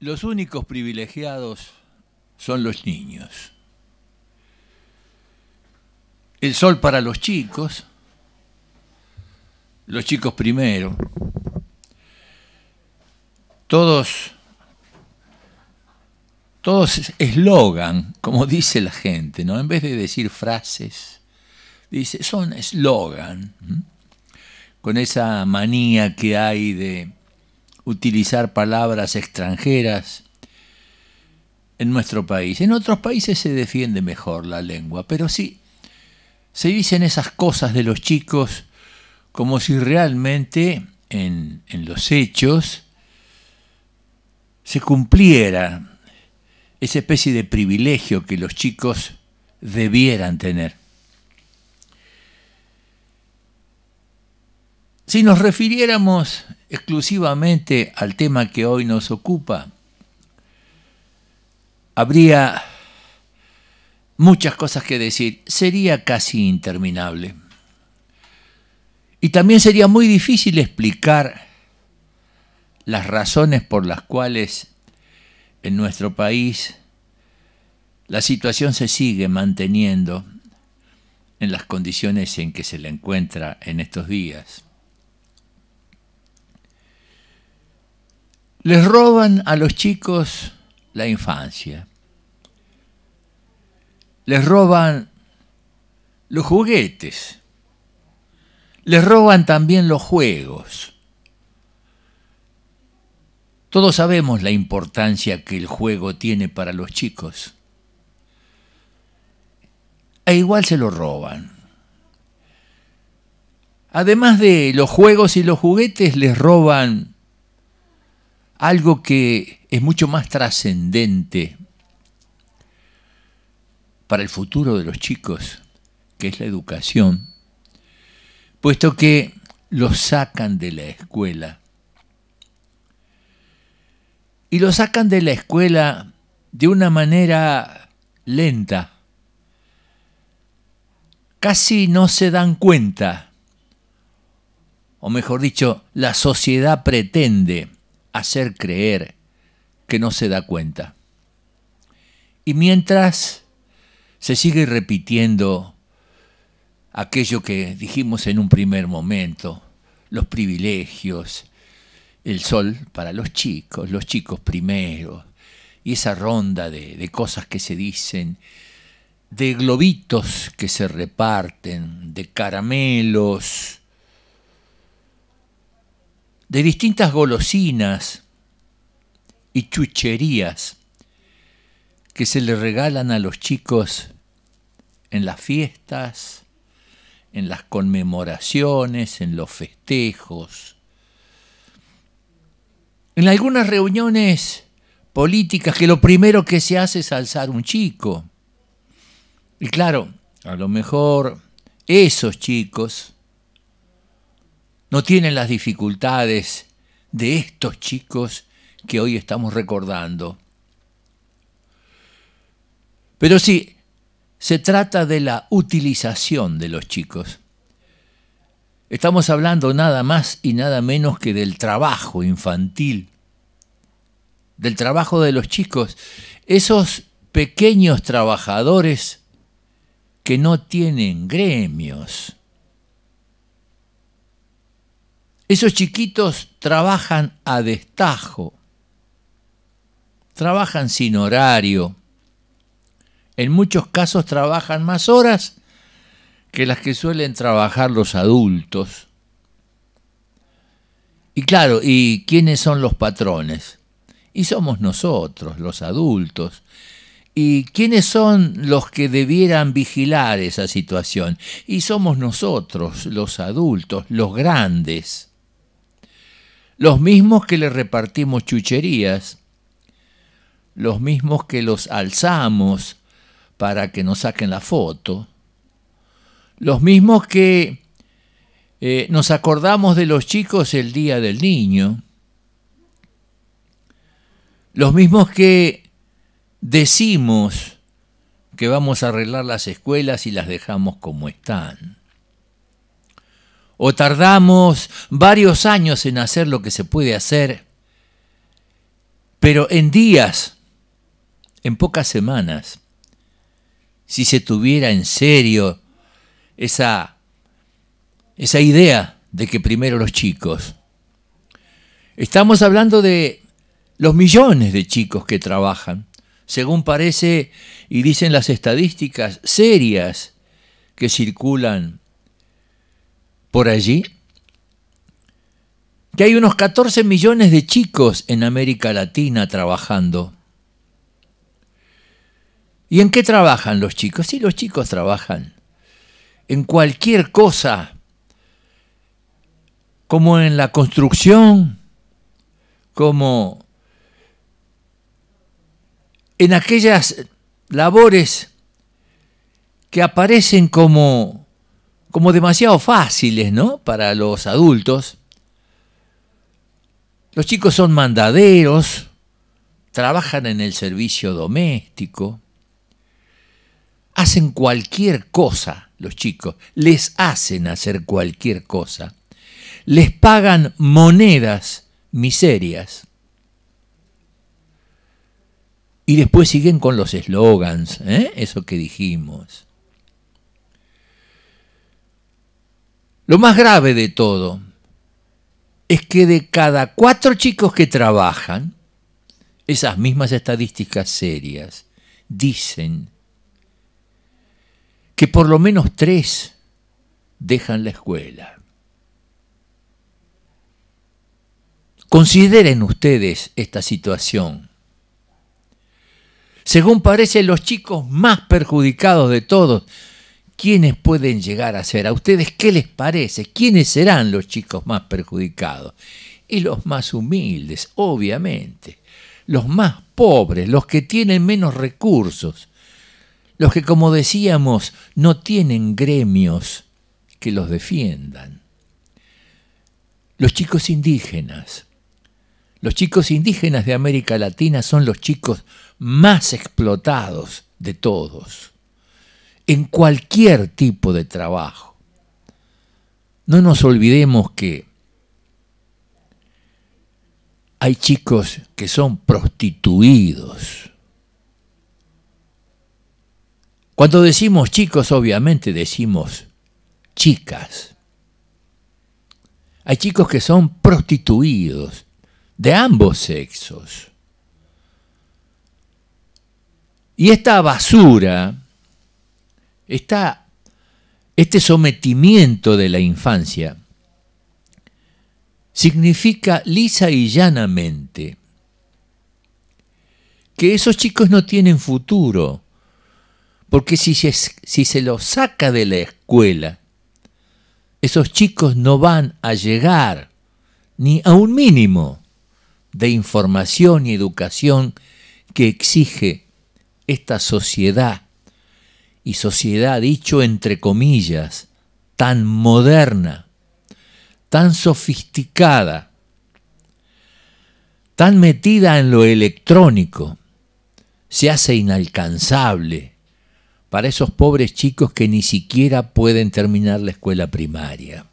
Los únicos privilegiados son los niños. El sol para los chicos, los chicos primero, todos todos eslogan, como dice la gente, ¿no? En vez de decir frases, dice, son eslogan, con esa manía que hay de utilizar palabras extranjeras en nuestro país. En otros países se defiende mejor la lengua, pero sí, se dicen esas cosas de los chicos como si realmente en, en los hechos se cumpliera esa especie de privilegio que los chicos debieran tener. Si nos refiriéramos exclusivamente al tema que hoy nos ocupa, habría muchas cosas que decir. Sería casi interminable. Y también sería muy difícil explicar las razones por las cuales en nuestro país la situación se sigue manteniendo en las condiciones en que se la encuentra en estos días. les roban a los chicos la infancia. Les roban los juguetes. Les roban también los juegos. Todos sabemos la importancia que el juego tiene para los chicos. A e igual se lo roban. Además de los juegos y los juguetes, les roban algo que es mucho más trascendente para el futuro de los chicos, que es la educación, puesto que los sacan de la escuela. Y los sacan de la escuela de una manera lenta. Casi no se dan cuenta, o mejor dicho, la sociedad pretende hacer creer que no se da cuenta. Y mientras se sigue repitiendo aquello que dijimos en un primer momento, los privilegios, el sol para los chicos, los chicos primero, y esa ronda de, de cosas que se dicen, de globitos que se reparten, de caramelos, de distintas golosinas y chucherías que se le regalan a los chicos en las fiestas, en las conmemoraciones, en los festejos. En algunas reuniones políticas que lo primero que se hace es alzar un chico. Y claro, a lo mejor esos chicos no tienen las dificultades de estos chicos que hoy estamos recordando. Pero sí, se trata de la utilización de los chicos. Estamos hablando nada más y nada menos que del trabajo infantil, del trabajo de los chicos, esos pequeños trabajadores que no tienen gremios, Esos chiquitos trabajan a destajo, trabajan sin horario, en muchos casos trabajan más horas que las que suelen trabajar los adultos. Y claro, ¿y quiénes son los patrones? Y somos nosotros, los adultos. ¿Y quiénes son los que debieran vigilar esa situación? Y somos nosotros, los adultos, los grandes los mismos que le repartimos chucherías, los mismos que los alzamos para que nos saquen la foto, los mismos que eh, nos acordamos de los chicos el día del niño, los mismos que decimos que vamos a arreglar las escuelas y las dejamos como están o tardamos varios años en hacer lo que se puede hacer, pero en días, en pocas semanas, si se tuviera en serio esa, esa idea de que primero los chicos. Estamos hablando de los millones de chicos que trabajan, según parece y dicen las estadísticas serias que circulan por allí que hay unos 14 millones de chicos en América Latina trabajando. ¿Y en qué trabajan los chicos? Sí, los chicos trabajan en cualquier cosa, como en la construcción, como en aquellas labores que aparecen como como demasiado fáciles, ¿no? Para los adultos. Los chicos son mandaderos, trabajan en el servicio doméstico, hacen cualquier cosa los chicos, les hacen hacer cualquier cosa, les pagan monedas miserias y después siguen con los eslogans, ¿eh? eso que dijimos. Lo más grave de todo es que de cada cuatro chicos que trabajan, esas mismas estadísticas serias dicen que por lo menos tres dejan la escuela. Consideren ustedes esta situación. Según parece, los chicos más perjudicados de todos ¿Quiénes pueden llegar a ser? ¿A ustedes qué les parece? ¿Quiénes serán los chicos más perjudicados? Y los más humildes, obviamente. Los más pobres, los que tienen menos recursos. Los que, como decíamos, no tienen gremios que los defiendan. Los chicos indígenas. Los chicos indígenas de América Latina son los chicos más explotados de todos en cualquier tipo de trabajo. No nos olvidemos que hay chicos que son prostituidos. Cuando decimos chicos, obviamente decimos chicas. Hay chicos que son prostituidos de ambos sexos. Y esta basura Está este sometimiento de la infancia significa lisa y llanamente que esos chicos no tienen futuro, porque si se, si se los saca de la escuela, esos chicos no van a llegar ni a un mínimo de información y educación que exige esta sociedad y sociedad, dicho entre comillas, tan moderna, tan sofisticada, tan metida en lo electrónico, se hace inalcanzable para esos pobres chicos que ni siquiera pueden terminar la escuela primaria.